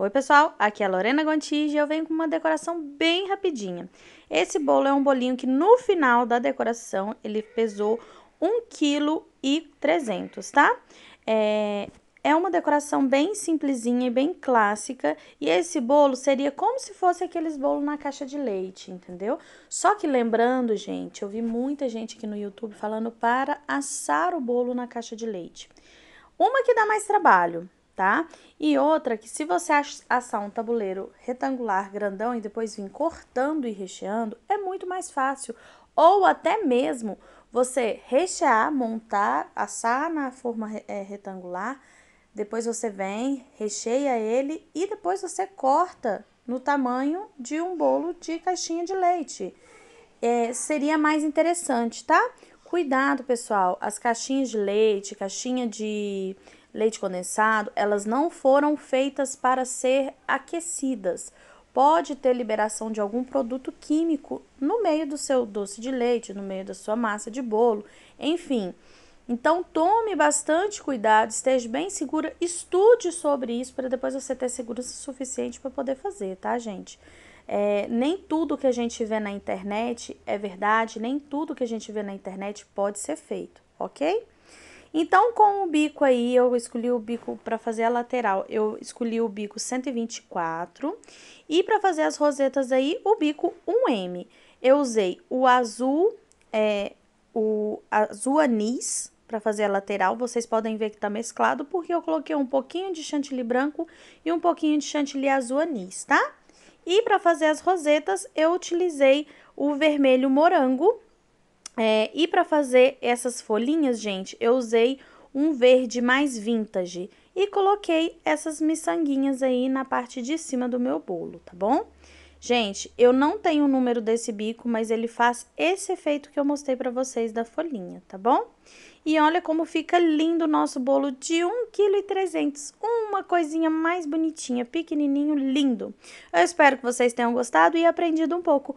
Oi pessoal, aqui é a Lorena Gontijo e eu venho com uma decoração bem rapidinha. Esse bolo é um bolinho que no final da decoração ele pesou 1,3kg, tá? É, é uma decoração bem simplesinha e bem clássica. E esse bolo seria como se fosse aqueles bolos na caixa de leite, entendeu? Só que lembrando, gente, eu vi muita gente aqui no YouTube falando para assar o bolo na caixa de leite. Uma que dá mais trabalho, tá? E outra que se você assar um tabuleiro retangular grandão e depois vir cortando e recheando, é muito mais fácil. Ou até mesmo você rechear, montar, assar na forma é, retangular, depois você vem, recheia ele e depois você corta no tamanho de um bolo de caixinha de leite. É, seria mais interessante, tá? Cuidado, pessoal, as caixinhas de leite, caixinha de leite condensado, elas não foram feitas para ser aquecidas. Pode ter liberação de algum produto químico no meio do seu doce de leite, no meio da sua massa de bolo, enfim. Então tome bastante cuidado, esteja bem segura, estude sobre isso para depois você ter segurança suficiente para poder fazer, tá, gente? É, nem tudo que a gente vê na internet é verdade, nem tudo que a gente vê na internet pode ser feito, ok? Então, com o bico aí, eu escolhi o bico para fazer a lateral, eu escolhi o bico 124. E para fazer as rosetas aí, o bico 1M. Eu usei o azul, é, o azul anis para fazer a lateral. Vocês podem ver que tá mesclado, porque eu coloquei um pouquinho de chantilly branco e um pouquinho de chantilly azul anis, tá? E para fazer as rosetas, eu utilizei o vermelho morango é, e para fazer essas folhinhas, gente, eu usei um verde mais vintage e coloquei essas miçanguinhas aí na parte de cima do meu bolo, tá bom? Gente, eu não tenho o número desse bico, mas ele faz esse efeito que eu mostrei para vocês da folhinha, tá bom? E olha como fica lindo o nosso bolo de 1,3 kg, uma coisinha mais bonitinha, pequenininho, lindo. Eu espero que vocês tenham gostado e aprendido um pouco